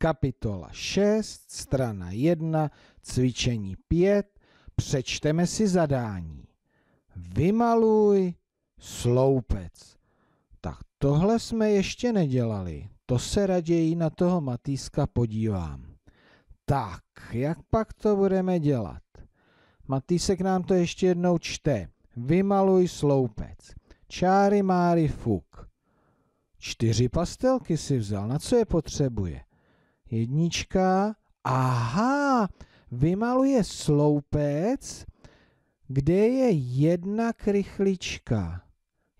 kapitola 6, strana 1, cvičení 5, přečteme si zadání. Vymaluj sloupec. Tak tohle jsme ještě nedělali, to se raději na toho Matýska podívám. Tak, jak pak to budeme dělat? Matýsek nám to ještě jednou čte. Vymaluj sloupec. Čáry máry fuk. Čtyři pastelky si vzal, na co je potřebuje? Jednička. Aha, vymaluje sloupec, kde je jedna krychlička.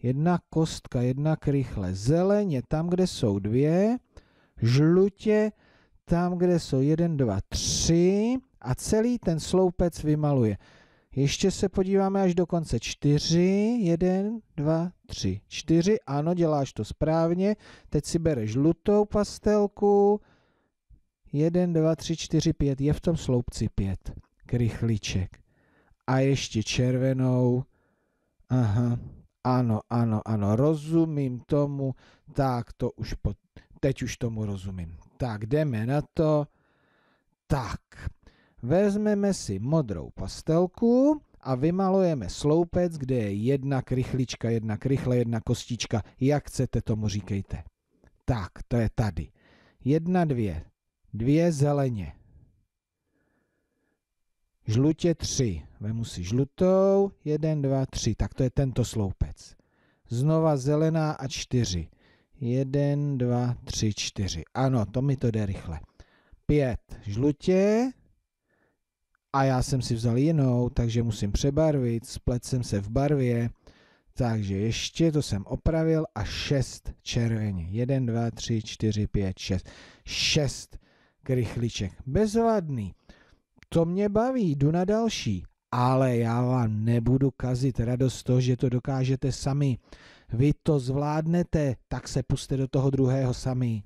Jedna kostka, jedna krychle. Zeleně tam, kde jsou dvě. Žlutě tam, kde jsou jeden, dva, tři. A celý ten sloupec vymaluje. Ještě se podíváme až do konce. čtyři, jeden, dva, tři, čtyři. Ano, děláš to správně. Teď si bereš žlutou pastelku, 1, 2, 3, 4, 5. Je v tom sloupci 5. Krychliček. A ještě červenou. Aha. Ano, ano, ano. Rozumím tomu. Tak to už po... Teď už tomu rozumím. Tak jdeme na to. Tak. Vezmeme si modrou pastelku a vymalujeme sloupec, kde je jedna krychlička, jedna krychle, jedna kostička. Jak chcete, tomu říkejte. Tak, to je tady. Jedna, dvě, Dvě zeleně. Žlutě tři. Vemu si žlutou. Jeden, dva, tři. Tak to je tento sloupec. Znova zelená a čtyři. Jeden, dva, tři, čtyři. Ano, to mi to jde rychle. Pět žlutě. A já jsem si vzal jinou, takže musím přebarvit. Splet jsem se v barvě. Takže ještě to jsem opravil a šest červeně. Jeden dva tři čtyři pět šest šest Krychliček. Bezvadný. To mě baví, jdu na další. Ale já vám nebudu kazit radost toho, že to dokážete sami. Vy to zvládnete, tak se puste do toho druhého sami.